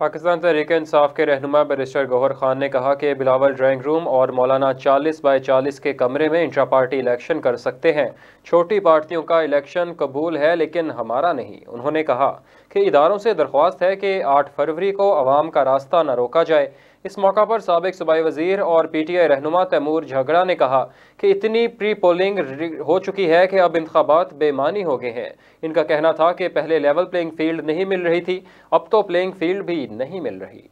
पाकिस्तान तहरीक इंसाफ के रहनुमा बरिस्टर गौहर खान ने कहा कि बिलावल ड्राइंग रूम और मौलाना 40 बाई 40 के कमरे में इंट्रा पार्टी इलेक्शन कर सकते हैं छोटी पार्टियों का इलेक्शन कबूल है लेकिन हमारा नहीं उन्होंने कहा कि इदारों से दरख्वास्त है कि 8 फरवरी को आवाम का रास्ता न रोका जाए इस मौका पर सबक सूबाई वजीर और पी टी आई रहनुमा तैमूर झगड़ा ने कहा कि इतनी प्री पोलिंग हो चुकी है कि अब इंतबात बेमानी हो गए हैं इनका कहना था कि पहले लेवल प्लेइंग फील्ड नहीं मिल रही थी अब तो प्लेइंग फील्ड भी नहीं मिल रही